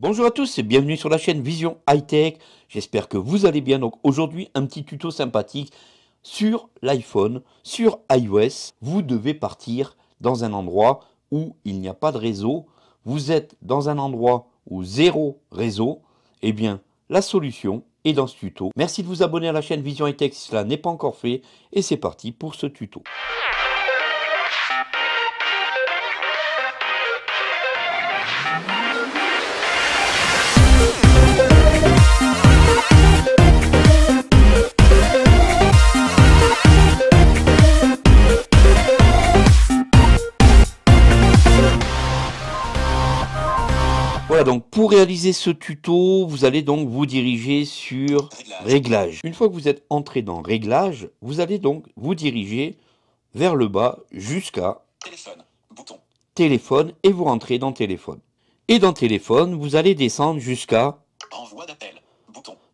Bonjour à tous et bienvenue sur la chaîne Vision High J'espère que vous allez bien. Donc aujourd'hui, un petit tuto sympathique sur l'iPhone, sur iOS. Vous devez partir dans un endroit où il n'y a pas de réseau. Vous êtes dans un endroit où zéro réseau. Eh bien, la solution est dans ce tuto. Merci de vous abonner à la chaîne Vision High si cela n'est pas encore fait. Et c'est parti pour ce tuto. donc pour réaliser ce tuto, vous allez donc vous diriger sur Réglages. Une fois que vous êtes entré dans Réglages, vous allez donc vous diriger vers le bas jusqu'à Téléphone, bouton. Téléphone et vous rentrez dans Téléphone. Et dans Téléphone, vous allez descendre jusqu'à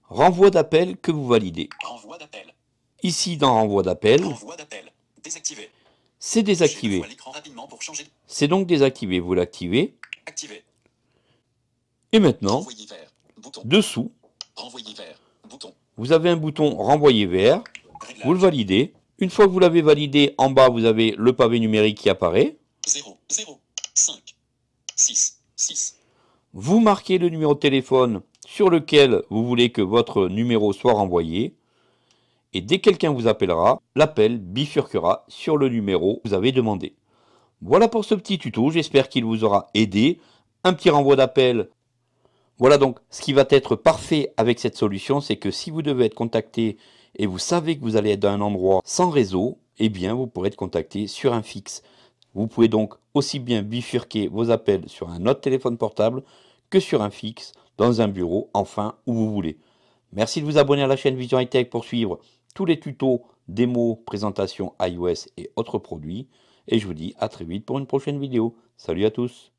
Renvoi d'appel, que vous validez. Ici dans Renvoi d'appel. C'est désactivé. C'est donc désactivé, vous l'activez. Et maintenant, dessous, vous avez un bouton renvoyer vers, vous le validez. Une fois que vous l'avez validé, en bas, vous avez le pavé numérique qui apparaît. 0, 0, 5, 6, 6. Vous marquez le numéro de téléphone sur lequel vous voulez que votre numéro soit renvoyé. Et dès quelqu'un vous appellera, l'appel bifurquera sur le numéro que vous avez demandé. Voilà pour ce petit tuto, j'espère qu'il vous aura aidé. Un petit renvoi d'appel voilà donc ce qui va être parfait avec cette solution, c'est que si vous devez être contacté et vous savez que vous allez être dans un endroit sans réseau, eh bien vous pourrez être contacté sur un fixe. Vous pouvez donc aussi bien bifurquer vos appels sur un autre téléphone portable que sur un fixe, dans un bureau, enfin où vous voulez. Merci de vous abonner à la chaîne Vision Hightech pour suivre tous les tutos, démos, présentations iOS et autres produits. Et je vous dis à très vite pour une prochaine vidéo. Salut à tous